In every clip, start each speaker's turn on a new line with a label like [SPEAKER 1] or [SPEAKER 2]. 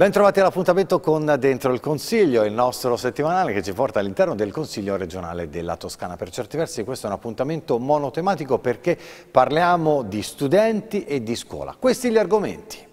[SPEAKER 1] Bentrovati all'appuntamento con Dentro il Consiglio, il nostro settimanale che ci porta all'interno del Consiglio regionale della Toscana. Per certi versi questo è un appuntamento monotematico perché parliamo di studenti e di scuola. Questi gli argomenti.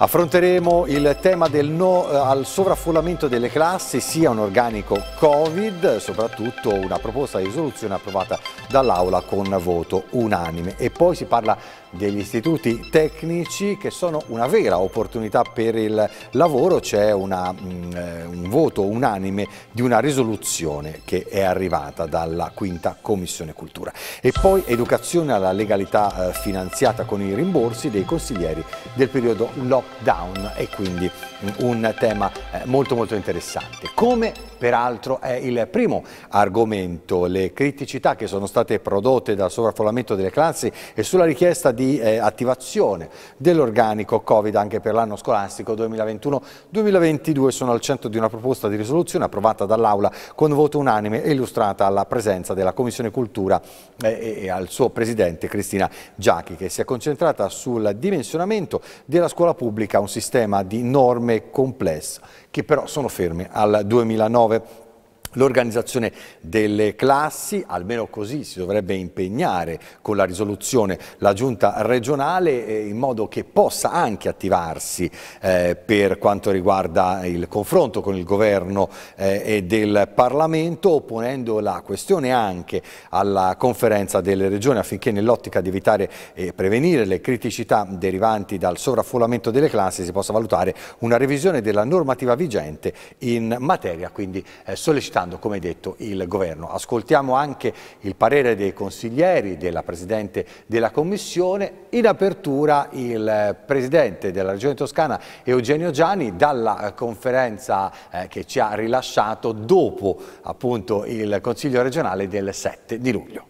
[SPEAKER 1] Affronteremo il tema del no eh, al sovraffollamento delle classi, sia un organico Covid, soprattutto una proposta di risoluzione approvata dall'Aula con voto unanime. E poi si parla degli istituti tecnici che sono una vera opportunità per il lavoro, c'è mm, un voto unanime di una risoluzione che è arrivata dalla quinta commissione cultura. E poi educazione alla legalità eh, finanziata con i rimborsi dei consiglieri del periodo lockdown e quindi mm, un tema eh, molto molto interessante. Come peraltro è il primo argomento, le criticità che sono state prodotte dal sovraffollamento delle classi e sulla richiesta di di eh, attivazione dell'organico Covid anche per l'anno scolastico 2021-2022 sono al centro di una proposta di risoluzione approvata dall'Aula con voto unanime e illustrata alla presenza della Commissione Cultura eh, e al suo Presidente Cristina Giachi che si è concentrata sul dimensionamento della scuola pubblica, un sistema di norme complesse che però sono ferme al 2009. L'organizzazione delle classi, almeno così si dovrebbe impegnare con la risoluzione la giunta regionale eh, in modo che possa anche attivarsi eh, per quanto riguarda il confronto con il governo eh, e del Parlamento opponendo la questione anche alla conferenza delle regioni affinché nell'ottica di evitare e prevenire le criticità derivanti dal sovraffollamento delle classi si possa valutare una revisione della normativa vigente in materia, quindi sollecitare aspettando, come detto, il governo. Ascoltiamo anche il parere dei consiglieri, della Presidente della Commissione. In apertura il Presidente della Regione Toscana, Eugenio Gianni, dalla conferenza eh, che ci ha rilasciato dopo appunto, il Consiglio regionale del 7 di luglio.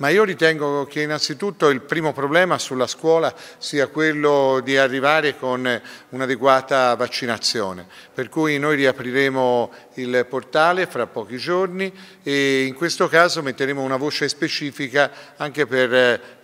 [SPEAKER 2] Ma io ritengo che innanzitutto il primo problema sulla scuola sia quello di arrivare con un'adeguata vaccinazione, per cui noi riapriremo il portale fra pochi giorni e in questo caso metteremo una voce specifica anche per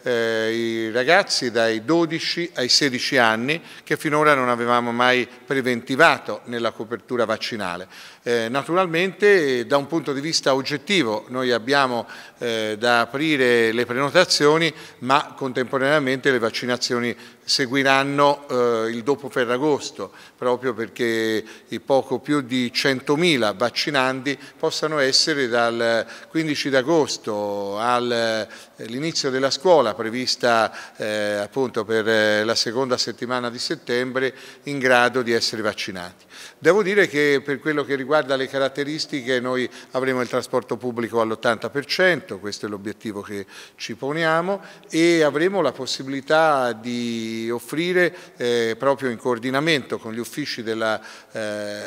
[SPEAKER 2] eh, i ragazzi dai 12 ai 16 anni che finora non avevamo mai preventivato nella copertura vaccinale. Eh, naturalmente da un punto di vista oggettivo noi abbiamo eh, da aprire le prenotazioni ma contemporaneamente le vaccinazioni seguiranno eh, il dopo Ferragosto, proprio perché i poco più di 100.000 vaccinandi possano essere dal 15 d'agosto al eh, l'inizio della scuola prevista eh, appunto per eh, la seconda settimana di settembre in grado di essere vaccinati. Devo dire che per quello che riguarda le caratteristiche noi avremo il trasporto pubblico all'80%, questo è l'obiettivo che ci poniamo e avremo la possibilità di offrire eh, proprio in coordinamento con gli uffici della, eh,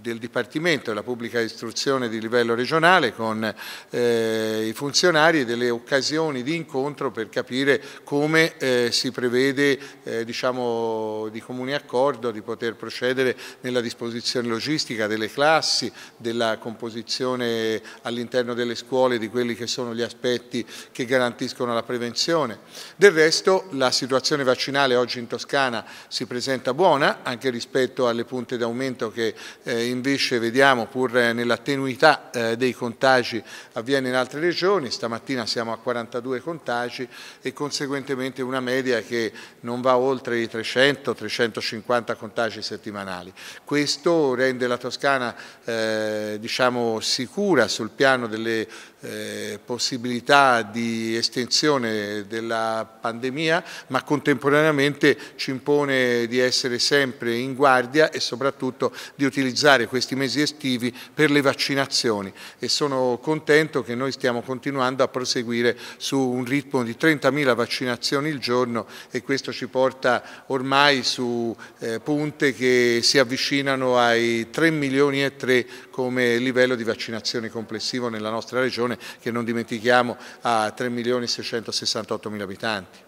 [SPEAKER 2] del Dipartimento della Pubblica Istruzione di livello regionale, con eh, i funzionari delle occasioni occasioni di incontro per capire come eh, si prevede eh, diciamo, di comune accordo di poter procedere nella disposizione logistica delle classi, della composizione all'interno delle scuole di quelli che sono gli aspetti che garantiscono la prevenzione. Del resto la situazione vaccinale oggi in Toscana si presenta buona anche rispetto alle punte d'aumento che eh, invece vediamo pur nella tenuità eh, dei contagi avviene in altre regioni, stamattina siamo a 40 182 contagi e conseguentemente una media che non va oltre i 300-350 contagi settimanali. Questo rende la Toscana eh, diciamo, sicura sul piano delle eh, possibilità di estensione della pandemia, ma contemporaneamente ci impone di essere sempre in guardia e soprattutto di utilizzare questi mesi estivi per le vaccinazioni e sono contento che noi stiamo continuando a proseguire su un ritmo di 30.000 vaccinazioni il giorno e questo ci porta ormai su eh, punte che si avvicinano ai 3 milioni e 3 come livello di vaccinazione complessivo nella nostra regione popolazione che non dimentichiamo ha 3 milioni 668 mila abitanti.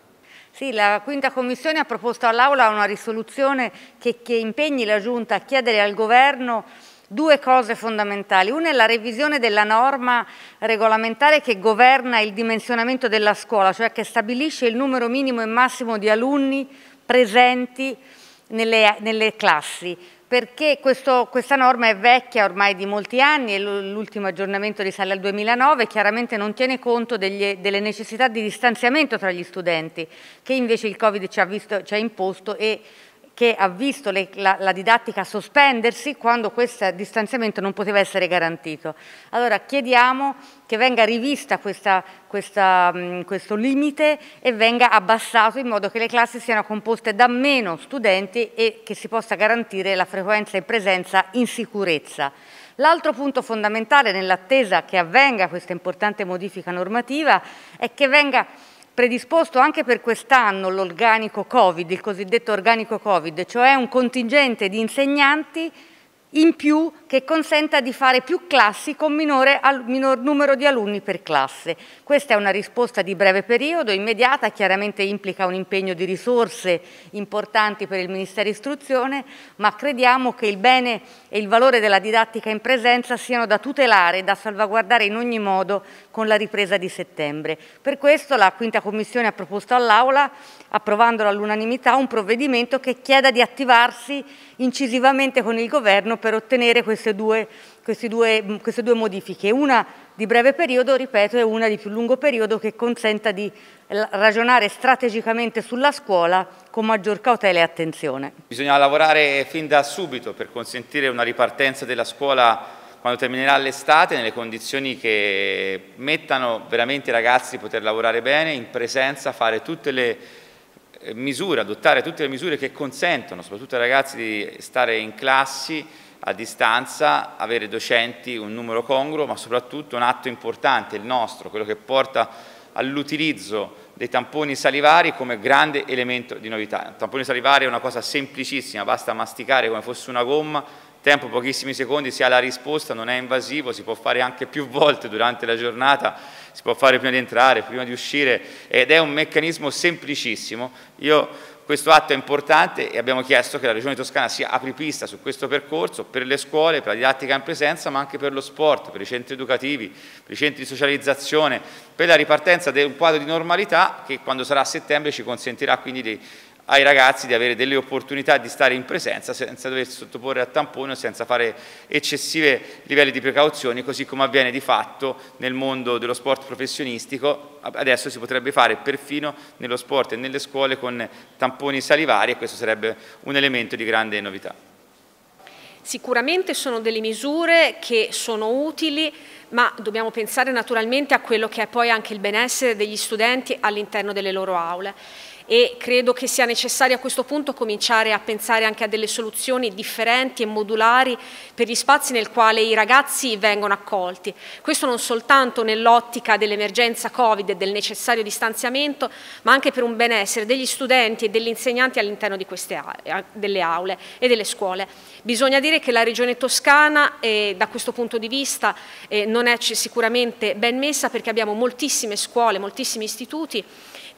[SPEAKER 3] Sì, la quinta commissione ha proposto all'Aula una risoluzione che, che impegni la Giunta a chiedere al Governo due cose fondamentali. Una è la revisione della norma regolamentare che governa il dimensionamento della scuola, cioè che stabilisce il numero minimo e massimo di alunni presenti nelle, nelle classi perché questo, questa norma è vecchia ormai di molti anni e l'ultimo aggiornamento risale al 2009, chiaramente non tiene conto degli, delle necessità di distanziamento tra gli studenti che invece il Covid ci ha, visto, ci ha imposto e che ha visto le, la, la, didattica sospendersi quando questo distanziamento non poteva essere garantito. Allora chiediamo che venga rivista questa, questa, mh, mm, questo limite e venga abbassato in modo che le classi siano composte da meno studenti e che si possa garantire la frequenza in presenza in sicurezza. L'altro punto fondamentale nell'attesa che avvenga questa importante modifica normativa è che venga predisposto anche per quest'anno l'organico Covid, il cosiddetto organico Covid, cioè un contingente di insegnanti in più che consenta di fare più classi con minore, minor numero di alunni per classe. Questa è una risposta di breve periodo, immediata, chiaramente implica un impegno di risorse importanti per il Ministero Istruzione, ma crediamo che il bene e il valore della didattica in presenza siano da tutelare e da salvaguardare in ogni modo con la ripresa di settembre. Per questo la Quinta Commissione ha proposto all'Aula, approvandolo all'unanimità, un provvedimento che chieda di attivarsi incisivamente con il governo per ottenere queste due, queste due, mm, queste due modifiche. Una di breve periodo, ripeto, e una di più lungo periodo che consenta di eh, ragionare strategicamente sulla scuola con maggior cautela e attenzione.
[SPEAKER 4] Bisogna lavorare fin da subito per consentire una ripartenza della scuola quando terminerà l'estate nelle condizioni che mettano veramente i ragazzi di poter lavorare bene, in presenza, fare tutte le eh, misure, adottare tutte le misure che consentono, soprattutto ai ragazzi, di stare in classi a distanza, avere docenti un numero congruo, ma soprattutto un atto importante, il nostro, quello che porta all'utilizzo dei tamponi salivari come grande elemento di novità. Il tampone salivare è una cosa semplicissima, basta masticare come fosse una gomma tempo, pochissimi secondi, si ha la risposta, non è invasivo, si può fare anche più volte durante la giornata, si può fare prima di entrare, prima di uscire ed è un meccanismo semplicissimo. Io questo atto è importante e abbiamo chiesto che la Regione Toscana sia apripista su questo percorso per le scuole, per la didattica in presenza, ma anche per lo sport, per i centri educativi, per i centri di socializzazione, per la ripartenza di un quadro di normalità che quando sarà a settembre ci consentirà quindi di ai ragazzi di avere delle opportunità di stare in presenza senza doversi sottoporre a tampone o senza fare eccessivi livelli di precauzioni, così come avviene di fatto nel mondo dello sport professionistico. Adesso si potrebbe fare perfino nello sport e nelle scuole con tamponi salivari e questo sarebbe un elemento di grande novità.
[SPEAKER 5] Sicuramente sono delle misure che sono utili, ma dobbiamo pensare naturalmente a quello che è poi anche il benessere degli studenti all'interno delle loro aule e credo che sia necessario a questo punto cominciare a pensare anche a delle soluzioni differenti e modulari per gli spazi nel quale i ragazzi vengono accolti. Questo non soltanto nell'ottica dell'emergenza Covid e del necessario distanziamento, ma anche per un benessere degli studenti e degli insegnanti all'interno delle aule e delle scuole. Bisogna dire che la Regione Toscana eh, da questo punto di vista eh, non è sicuramente ben messa perché abbiamo moltissime scuole, moltissimi istituti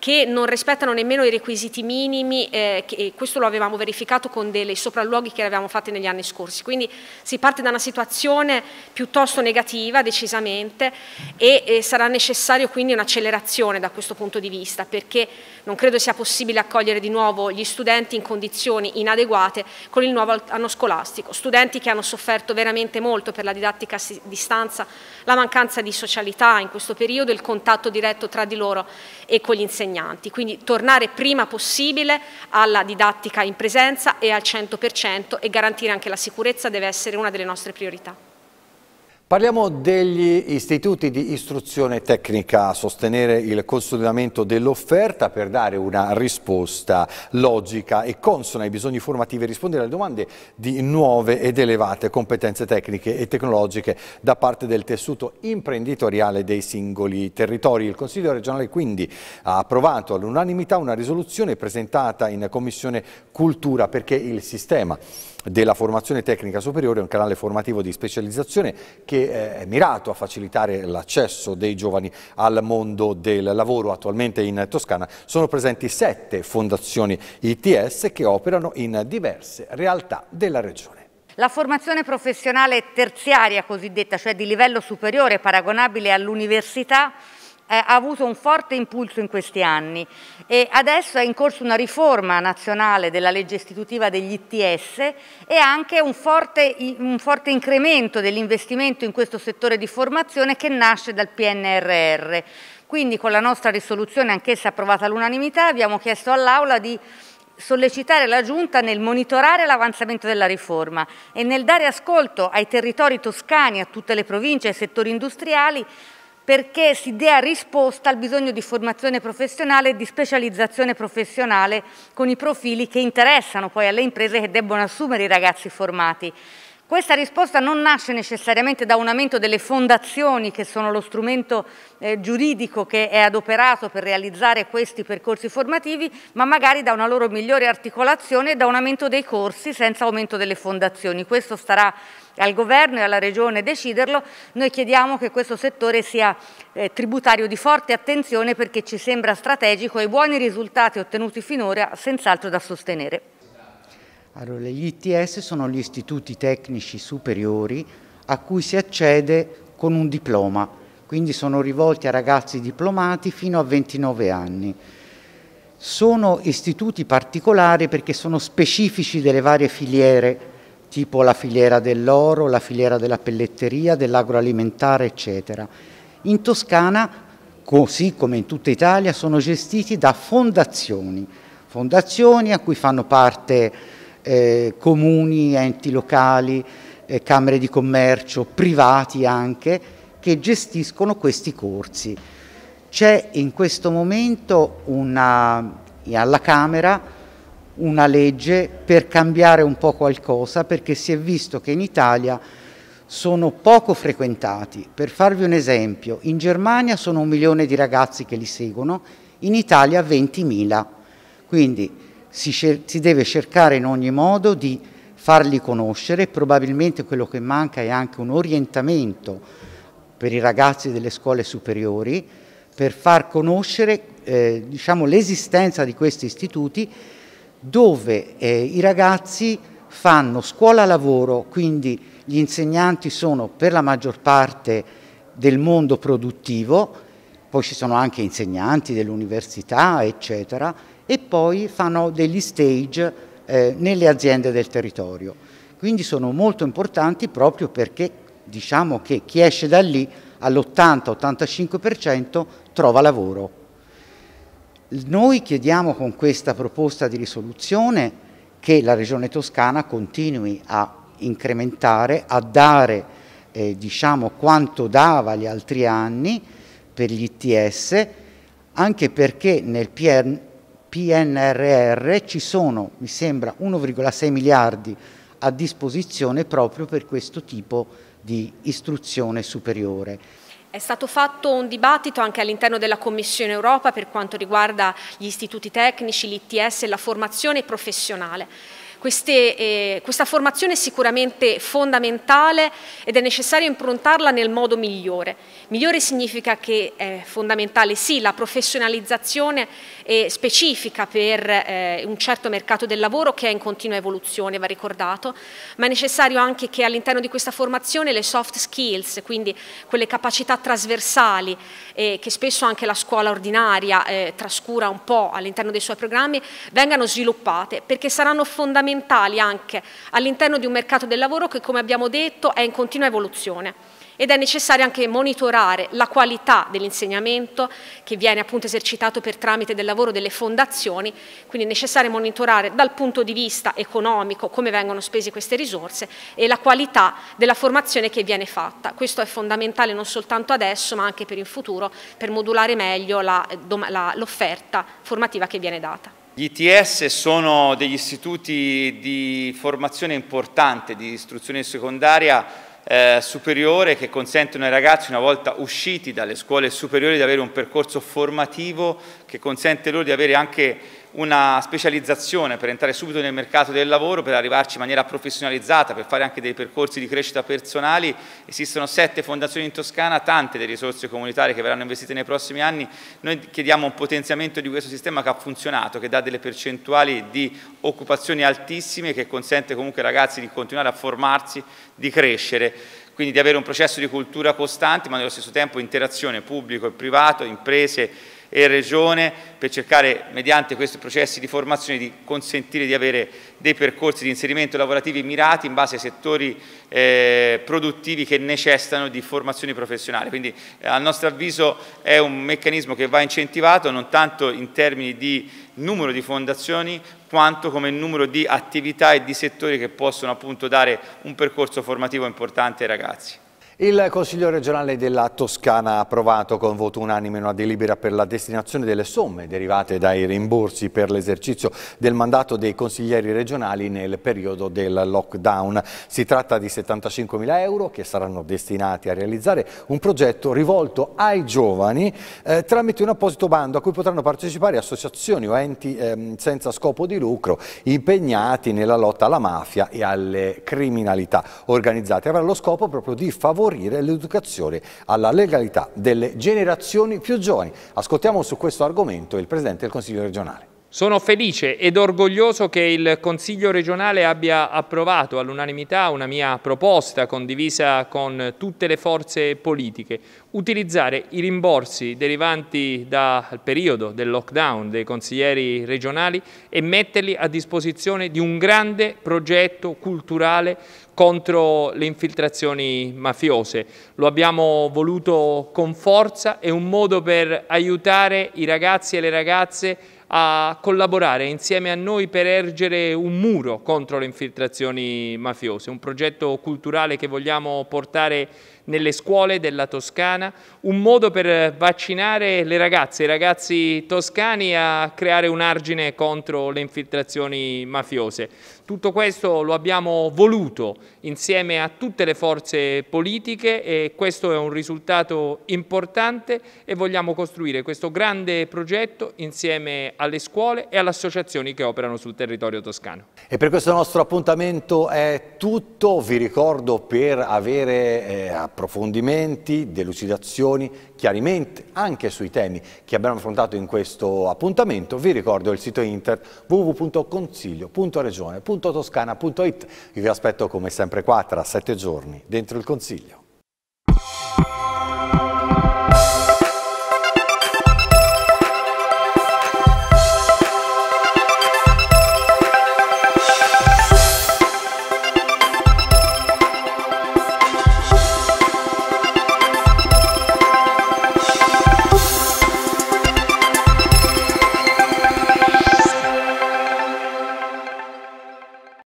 [SPEAKER 5] che non rispettano nemmeno i requisiti minimi, eh, che, questo lo avevamo verificato con dei sopralluoghi che avevamo fatti negli anni scorsi. Quindi si parte da una situazione piuttosto negativa, decisamente, e eh, sarà necessario quindi un'accelerazione da questo punto di vista, perché non credo sia possibile accogliere di nuovo gli studenti in condizioni inadeguate con il nuovo anno scolastico, studenti che hanno sofferto veramente molto per la didattica a distanza, la mancanza di socialità in questo periodo, il contatto diretto tra di loro e con gli insegnanti insegnanti, quindi tornare prima possibile alla didattica in presenza e al 100% e garantire anche la sicurezza deve essere una delle nostre priorità.
[SPEAKER 1] Parliamo degli istituti di istruzione tecnica a sostenere il consolidamento dell'offerta per dare una risposta logica e consona ai bisogni formativi e rispondere alle domande di nuove ed elevate competenze tecniche e tecnologiche da parte del tessuto imprenditoriale dei singoli territori. Il Consiglio regionale quindi ha approvato all'unanimità una risoluzione presentata in Commissione Cultura perché il sistema della formazione tecnica superiore è un canale formativo di specializzazione che eh, è mirato a facilitare l'accesso dei giovani al mondo del lavoro. Attualmente in Toscana sono presenti sette fondazioni ITS che operano in diverse realtà della regione.
[SPEAKER 3] La formazione professionale terziaria cosiddetta, cioè di livello superiore paragonabile all'università, eh, ha avuto un forte impulso in questi anni e adesso è in corso una riforma nazionale della legge istitutiva degli ITS e anche un forte, un forte incremento dell'investimento in questo settore di formazione che nasce dal PNRR. Quindi con la nostra risoluzione, anch'essa approvata all'unanimità, abbiamo chiesto all'Aula di sollecitare la Giunta nel monitorare l'avanzamento della riforma e nel dare ascolto ai territori toscani, a tutte le province e ai settori industriali perché si dia risposta al bisogno di formazione professionale e di specializzazione professionale con i profili che interessano poi alle imprese che debbono assumere i ragazzi formati. Questa risposta non nasce necessariamente da un aumento delle fondazioni che sono lo strumento eh, giuridico che è adoperato per realizzare questi percorsi formativi, ma magari da una loro migliore articolazione e da un aumento dei corsi senza aumento delle fondazioni. Questo starà al governo e alla regione deciderlo, noi chiediamo che questo settore sia eh, tributario di forte attenzione perché ci sembra strategico e i buoni risultati ottenuti finora senz'altro da sostenere.
[SPEAKER 6] Allora, gli ITS sono gli istituti tecnici superiori a cui si accede con un diploma, quindi sono rivolti a ragazzi diplomati fino a 29 anni. Sono istituti particolari perché sono specifici delle varie filiere, tipo la filiera dell'oro, la filiera della pelletteria, dell'agroalimentare, eccetera. In Toscana, così come in tutta Italia, sono gestiti da fondazioni, fondazioni a cui fanno parte eh, comuni, enti locali, eh, camere di commercio, privati anche, che gestiscono questi corsi. C'è in questo momento una, alla Camera una legge per cambiare un po' qualcosa perché si è visto che in Italia sono poco frequentati. Per farvi un esempio, in Germania sono un milione di ragazzi che li seguono, in Italia 20.000. Quindi si, si deve cercare in ogni modo di farli conoscere, probabilmente quello che manca è anche un orientamento per i ragazzi delle scuole superiori per far conoscere eh, diciamo, l'esistenza di questi istituti dove eh, i ragazzi fanno scuola-lavoro, quindi gli insegnanti sono per la maggior parte del mondo produttivo, poi ci sono anche insegnanti dell'università, eccetera, e poi fanno degli stage eh, nelle aziende del territorio. Quindi sono molto importanti proprio perché diciamo che chi esce da lì all'80-85% trova lavoro. Noi chiediamo con questa proposta di risoluzione che la Regione Toscana continui a incrementare, a dare eh, diciamo, quanto dava gli altri anni per gli ITS, anche perché nel PNR PNRR ci sono, mi sembra, 1,6 miliardi a disposizione proprio per questo tipo di istruzione superiore.
[SPEAKER 5] È stato fatto un dibattito anche all'interno della Commissione Europa per quanto riguarda gli istituti tecnici, l'ITS e la formazione professionale. Queste, eh, questa formazione è sicuramente fondamentale ed è necessario improntarla nel modo migliore. Migliore significa che è fondamentale sì la professionalizzazione eh, specifica per eh, un certo mercato del lavoro che è in continua evoluzione, va ricordato, ma è necessario anche che all'interno di questa formazione le soft skills, quindi quelle capacità trasversali eh, che spesso anche la scuola ordinaria eh, trascura un po' all'interno dei suoi programmi, vengano sviluppate perché saranno fondamentali fondamentali anche all'interno di un mercato del lavoro che come abbiamo detto è in continua evoluzione ed è necessario anche monitorare la qualità dell'insegnamento che viene appunto esercitato per tramite del lavoro delle fondazioni, quindi è necessario monitorare dal punto di vista economico come vengono spese queste risorse e la qualità della formazione che viene fatta. Questo è fondamentale non soltanto adesso ma anche per il futuro per modulare meglio l'offerta formativa che viene data.
[SPEAKER 4] Gli ITS sono degli istituti di formazione importante, di istruzione secondaria eh, superiore che consentono ai ragazzi una volta usciti dalle scuole superiori di avere un percorso formativo che consente loro di avere anche una specializzazione per entrare subito nel mercato del lavoro, per arrivarci in maniera professionalizzata, per fare anche dei percorsi di crescita personali. Esistono sette fondazioni in Toscana, tante delle risorse comunitarie che verranno investite nei prossimi anni. Noi chiediamo un potenziamento di questo sistema che ha funzionato, che dà delle percentuali di occupazioni altissime, che consente comunque ai ragazzi di continuare a formarsi, di crescere quindi di avere un processo di cultura costante ma nello stesso tempo interazione pubblico e privato, imprese e Regione per cercare, mediante questi processi di formazione, di consentire di avere dei percorsi di inserimento lavorativi mirati in base ai settori eh, produttivi che necessitano di formazione professionale. Quindi eh, a nostro avviso è un meccanismo che va incentivato non tanto in termini di numero di fondazioni quanto come numero di attività e di settori che possono appunto dare un percorso formativo importante ai ragazzi.
[SPEAKER 1] Il Consiglio regionale della Toscana ha approvato con voto unanime una delibera per la destinazione delle somme derivate dai rimborsi per l'esercizio del mandato dei consiglieri regionali nel periodo del lockdown. Si tratta di 75 mila euro che saranno destinati a realizzare un progetto rivolto ai giovani eh, tramite un apposito bando a cui potranno partecipare associazioni o enti eh, senza scopo di lucro impegnati nella lotta alla mafia e alle criminalità organizzate. Avrà lo scopo proprio di favorire favorire l'educazione alla legalità delle generazioni più giovani. Ascoltiamo su questo argomento il Presidente del Consiglio regionale.
[SPEAKER 7] Sono felice ed orgoglioso che il Consiglio regionale abbia approvato all'unanimità una mia proposta condivisa con tutte le forze politiche, utilizzare i rimborsi derivanti dal periodo del lockdown dei consiglieri regionali e metterli a disposizione di un grande progetto culturale contro le infiltrazioni mafiose. Lo abbiamo voluto con forza, è un modo per aiutare i ragazzi e le ragazze a collaborare insieme a noi per ergere un muro contro le infiltrazioni mafiose, un progetto culturale che vogliamo portare nelle scuole della Toscana, un modo per vaccinare le ragazze, i ragazzi toscani a creare un argine contro le infiltrazioni mafiose. Tutto questo lo abbiamo voluto insieme a tutte le forze politiche e questo è un risultato importante e vogliamo costruire questo grande progetto insieme alle scuole e alle associazioni che operano sul territorio toscano.
[SPEAKER 1] E per questo nostro appuntamento è tutto, vi ricordo per avere eh, approfondimenti, delucidazioni, chiarimenti anche sui temi che abbiamo affrontato in questo appuntamento. Vi ricordo il sito internet www.consiglio.regione.toscana.it. vi aspetto come sempre qua tra sette giorni dentro il Consiglio.